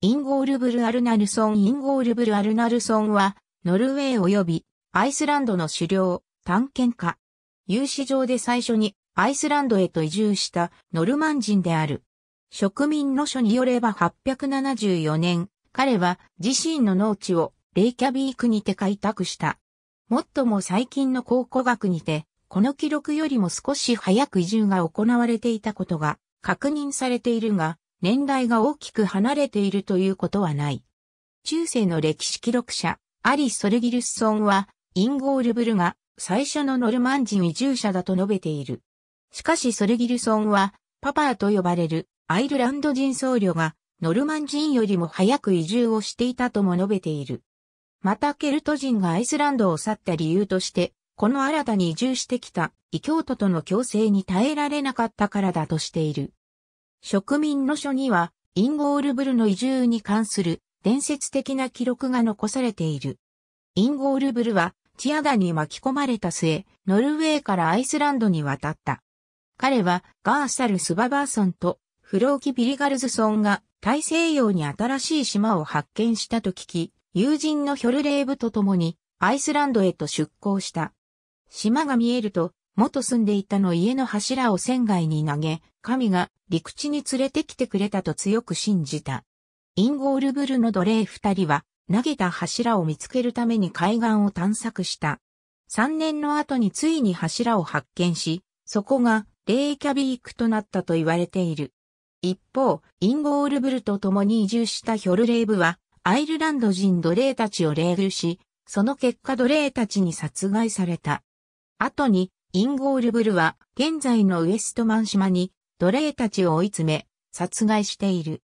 インゴールブル・アルナルソン・インゴールブル・アルナルソンは、ノルウェー及びアイスランドの狩猟、探検家。有史上で最初にアイスランドへと移住したノルマン人である。植民の書によれば874年、彼は自身の農地をレイキャビークにて開拓した。もっとも最近の考古学にて、この記録よりも少し早く移住が行われていたことが確認されているが、年代が大きく離れているということはない。中世の歴史記録者、アリ・ソルギルスソンは、インゴールブルが最初のノルマン人移住者だと述べている。しかしソルギルソンは、パパーと呼ばれるアイルランド人僧侶が、ノルマン人よりも早く移住をしていたとも述べている。またケルト人がアイスランドを去った理由として、この新たに移住してきた異教徒との共生に耐えられなかったからだとしている。植民の書には、インゴールブルの移住に関する伝説的な記録が残されている。インゴールブルは、チアダに巻き込まれた末、ノルウェーからアイスランドに渡った。彼は、ガーサル・スババーソンと、フローキ・ビリガルズソンが、大西洋に新しい島を発見したと聞き、友人のヒョルレーブと共に、アイスランドへと出港した。島が見えると、元住んでいたの家の柱を船外に投げ、神が陸地に連れてきてくれたと強く信じた。インゴールブルの奴隷二人は、投げた柱を見つけるために海岸を探索した。三年の後についに柱を発見し、そこがレイキャビークとなったと言われている。一方、インゴールブルと共に移住したヒョルレイブは、アイルランド人奴隷たちを冷遇し、その結果奴隷たちに殺害された。後に、インゴールブルは現在のウエストマン島に奴隷たちを追い詰め殺害している。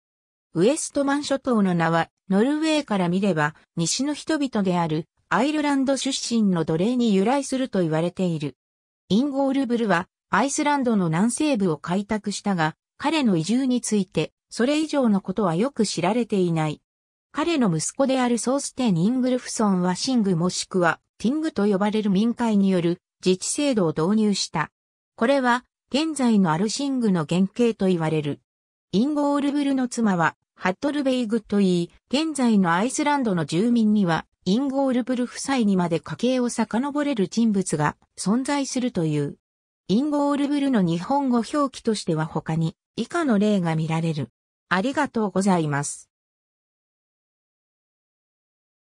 ウエストマン諸島の名はノルウェーから見れば西の人々であるアイルランド出身の奴隷に由来すると言われている。インゴールブルはアイスランドの南西部を開拓したが彼の移住についてそれ以上のことはよく知られていない。彼の息子であるソーステン・イングルフソンはシングもしくはティングと呼ばれる民会による自治制度を導入した。これは、現在のアルシングの原型と言われる。インゴールブルの妻は、ハットルベイグと言い、現在のアイスランドの住民には、インゴールブル夫妻にまで家系を遡れる人物が存在するという。インゴールブルの日本語表記としては他に以下の例が見られる。ありがとうございます。